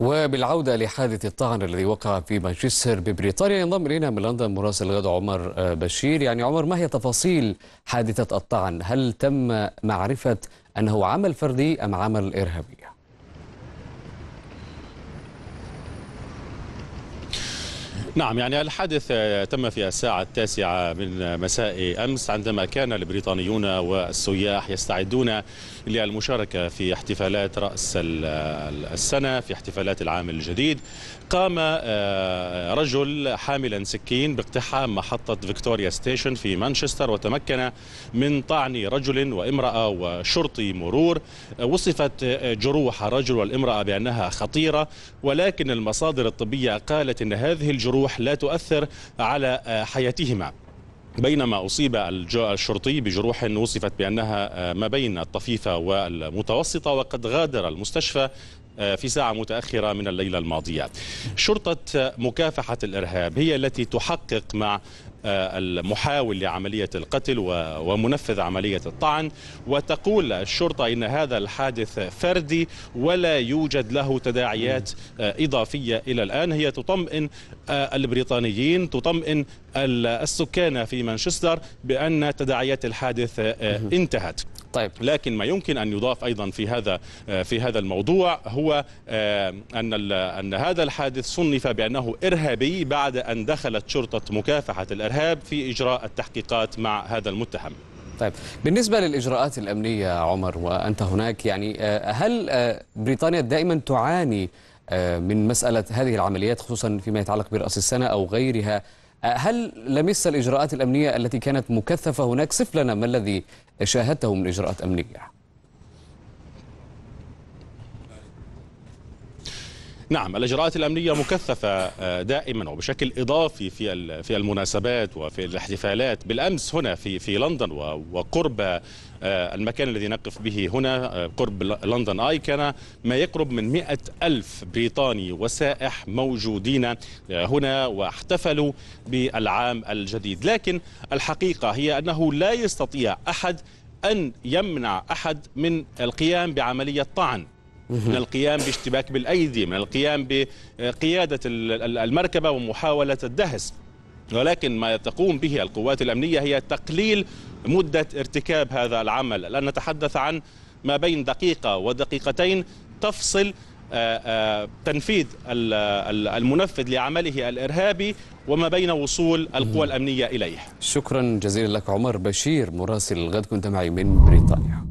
وبالعودة لحادث الطعن الذي وقع في مانشستر ببريطانيا ينضم إلينا من لندن مراسل الغد عمر آه، بشير يعني عمر ما هي تفاصيل حادثة الطعن هل تم معرفة أنه عمل فردي أم عمل إرهابي؟ نعم يعني الحادث آه، تم في الساعة التاسعة من مساء أمس عندما كان البريطانيون والسياح يستعدون للمشاركة في احتفالات رأس آه، السنة في احتفالات العام الجديد قام آه، رجل حاملا سكين باقتحام محطة فيكتوريا ستيشن في مانشستر وتمكن من طعن رجل وامرأة وشرطي مرور وصفت جروح الرجل والامرأة بأنها خطيرة ولكن المصادر الطبية قالت أن هذه الجروح الوضوح لا تؤثر على آه، حياتهما بينما أصيب الشرطي بجروح وصفت بأنها آه، ما بين الطفيفة والمتوسطة وقد غادر المستشفى آه، في ساعة متأخرة من الليلة الماضية شرطة مكافحة الإرهاب هي التي تحقق مع آه، المحاول لعملية القتل ومنفذ عملية الطعن وتقول الشرطة إن هذا الحادث فردي ولا يوجد له تداعيات آه، إضافية إلى الآن هي تطمئن آه، البريطانيين تطمئن السكان في مانشستر بأن تداعيات الحادث انتهت طيب. لكن ما يمكن أن يضاف أيضا في هذا آه، في هذا الموضوع هو آه، أن أن هذا الحادث صنف بأنه إرهابي بعد أن دخلت شرطة مكافحة الإرهاب في إجراء التحقيقات مع هذا المتهم طيب بالنسبة للإجراءات الأمنية عمر وأنت هناك يعني آه، هل بريطانيا دائما تعاني من مسألة هذه العمليات خصوصا فيما يتعلق برأس السنة أو غيرها أه، هل لمس الإجراءات الأمنية التي كانت مكثفة هناك؟ صف لنا ما الذي شاهدته من إجراءات أمنية نعم الإجراءات الأمنية مكثفة آه، دائما وبشكل إضافي في في المناسبات وفي الاحتفالات بالأمس هنا في في لندن وقرب آه، المكان الذي نقف به هنا آه، قرب لندن آي كان ما يقرب من مئة ألف بريطاني وسائح موجودين هنا واحتفلوا بالعام الجديد لكن الحقيقة هي أنه لا يستطيع أحد أن يمنع أحد من القيام بعملية طعن من القيام باشتباك بالأيدي من القيام بقيادة المركبة ومحاولة الدهس ولكن ما تقوم به القوات الأمنية هي تقليل مدة ارتكاب هذا العمل لأن نتحدث عن ما بين دقيقة ودقيقتين تفصل آه، آه، تنفيذ المنفذ لعمله الإرهابي وما بين وصول القوى الأمنية إليه شكرا جزيلا لك عمر بشير مراسل الغد كنت معي من بريطانيا